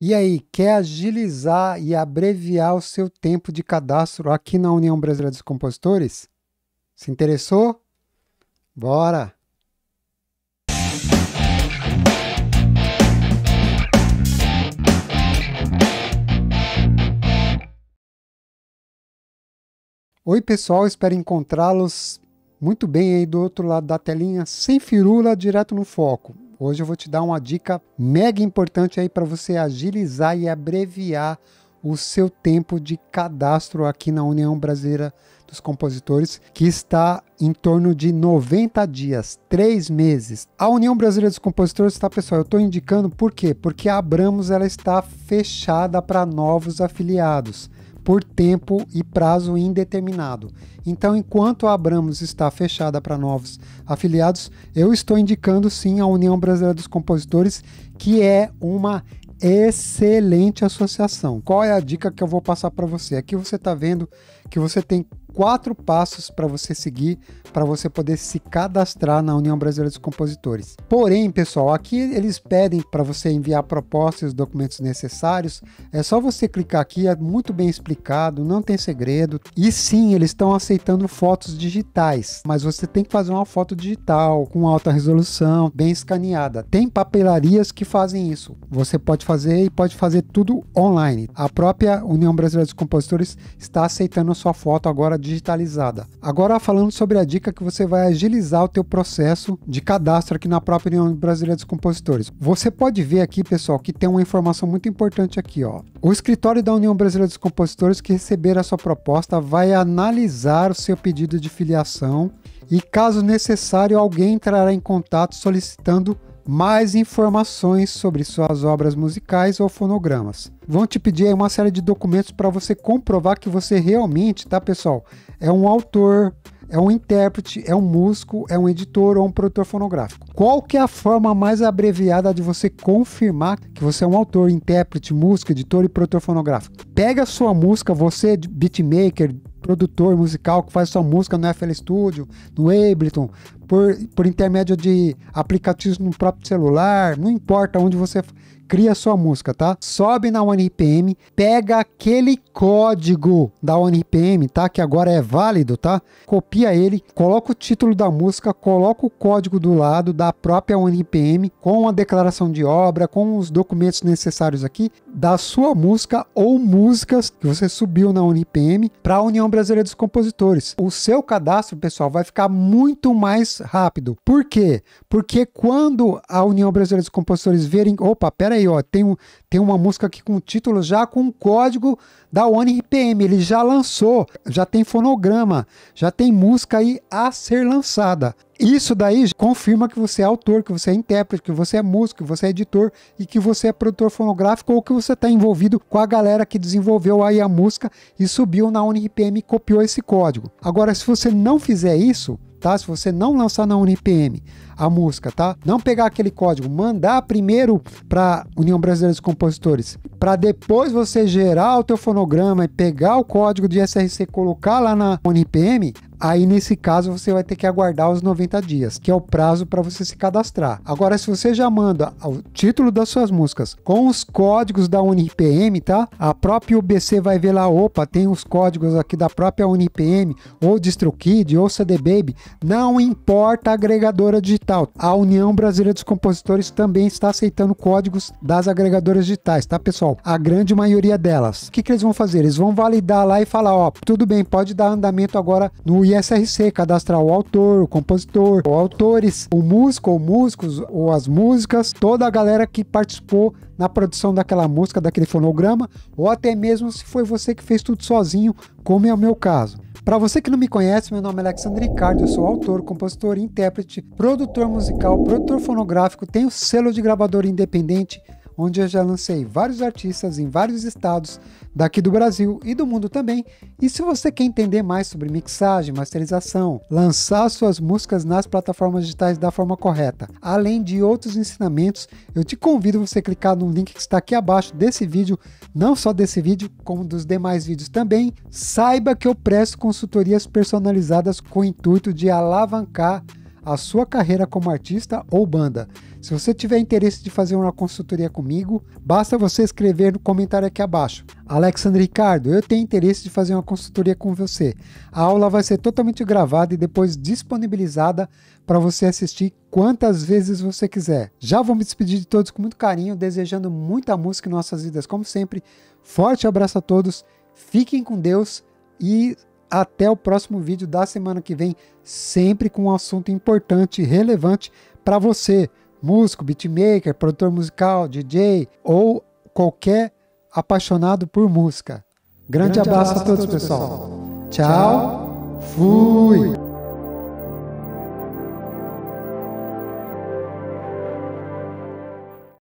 E aí, quer agilizar e abreviar o seu tempo de cadastro aqui na União Brasileira dos Compositores? Se interessou? Bora! Oi, pessoal, espero encontrá-los muito bem aí do outro lado da telinha, sem firula, direto no foco. Hoje eu vou te dar uma dica mega importante aí para você agilizar e abreviar o seu tempo de cadastro aqui na União Brasileira dos Compositores, que está em torno de 90 dias, 3 meses. A União Brasileira dos Compositores, tá pessoal, eu estou indicando por quê? Porque a Abramos ela está fechada para novos afiliados por tempo e prazo indeterminado. Então, enquanto a Abramos está fechada para novos afiliados, eu estou indicando sim a União Brasileira dos Compositores, que é uma excelente associação. Qual é a dica que eu vou passar para você? Aqui você está vendo que você tem quatro passos para você seguir para você poder se cadastrar na União Brasileira dos Compositores. Porém, pessoal, aqui eles pedem para você enviar propostas e documentos necessários. É só você clicar aqui, é muito bem explicado, não tem segredo. E sim, eles estão aceitando fotos digitais, mas você tem que fazer uma foto digital com alta resolução, bem escaneada. Tem papelarias que fazem isso. Você pode fazer e pode fazer tudo online. A própria União Brasileira dos Compositores está aceitando a sua foto agora digitalizada. Agora falando sobre a dica que você vai agilizar o teu processo de cadastro aqui na própria União Brasileira dos Compositores. Você pode ver aqui, pessoal, que tem uma informação muito importante aqui, ó. O escritório da União Brasileira dos Compositores que receber a sua proposta vai analisar o seu pedido de filiação e, caso necessário, alguém entrará em contato solicitando mais informações sobre suas obras musicais ou fonogramas. Vão te pedir uma série de documentos para você comprovar que você realmente, tá, pessoal, é um autor, é um intérprete, é um músico, é um editor ou um produtor fonográfico. Qual que é a forma mais abreviada de você confirmar que você é um autor, intérprete, músico, editor e produtor fonográfico? Pega a sua música, você beatmaker, produtor musical que faz sua música no FL Studio, no Ableton, por, por intermédio de aplicativos no próprio celular, não importa onde você cria sua música, tá? Sobe na OneRPM, pega aquele código da OneRPM, tá? Que agora é válido, tá? Copia ele, coloca o título da música, coloca o código do lado da própria OneRPM com a declaração de obra, com os documentos necessários aqui da sua música ou músicas que você subiu na OneRPM para a União Brasileira dos Compositores. O seu cadastro, pessoal, vai ficar muito mais rápido. Por quê? Porque quando a União Brasileira dos Compositores verem, opa, peraí, ó, tem, um, tem uma música aqui com título já com um código da ONRPM, ele já lançou, já tem fonograma, já tem música aí a ser lançada. Isso daí confirma que você é autor, que você é intérprete, que você é músico, que você é editor e que você é produtor fonográfico ou que você está envolvido com a galera que desenvolveu aí a música e subiu na UniRPM e copiou esse código. Agora, se você não fizer isso, tá? Se você não lançar na UniPM a música, tá? Não pegar aquele código, mandar primeiro para União Brasileira dos Compositores, para depois você gerar o teu fonograma e pegar o código de SRC colocar lá na UniPM, Aí, nesse caso, você vai ter que aguardar os 90 dias, que é o prazo para você se cadastrar. Agora, se você já manda o título das suas músicas com os códigos da UniPM, tá? A própria UBC vai ver lá, opa, tem os códigos aqui da própria UniPM, ou DistroKid, ou CD Baby. Não importa a agregadora digital. A União Brasileira dos Compositores também está aceitando códigos das agregadoras digitais, tá, pessoal? A grande maioria delas. O que, que eles vão fazer? Eles vão validar lá e falar, ó, tudo bem, pode dar andamento agora no ISRC, cadastrar o autor, o compositor, os autores, o músico ou músicos ou as músicas, toda a galera que participou na produção daquela música, daquele fonograma, ou até mesmo se foi você que fez tudo sozinho, como é o meu caso. Para você que não me conhece, meu nome é Alexandre Ricardo, eu sou autor, compositor, intérprete, produtor musical, produtor fonográfico, tenho selo de gravador independente, onde eu já lancei vários artistas em vários estados daqui do Brasil e do mundo também. E se você quer entender mais sobre mixagem, masterização, lançar suas músicas nas plataformas digitais da forma correta, além de outros ensinamentos, eu te convido você a clicar no link que está aqui abaixo desse vídeo, não só desse vídeo, como dos demais vídeos também. Saiba que eu presto consultorias personalizadas com o intuito de alavancar a sua carreira como artista ou banda. Se você tiver interesse de fazer uma consultoria comigo, basta você escrever no comentário aqui abaixo. Alexandre Ricardo, eu tenho interesse de fazer uma consultoria com você. A aula vai ser totalmente gravada e depois disponibilizada para você assistir quantas vezes você quiser. Já vou me despedir de todos com muito carinho, desejando muita música em nossas vidas, como sempre. Forte abraço a todos, fiquem com Deus e até o próximo vídeo da semana que vem, sempre com um assunto importante e relevante para você músico, beatmaker, produtor musical, DJ ou qualquer apaixonado por música. Grande, Grande abraço, abraço, a todos, pessoal. pessoal. Tchau. Fui.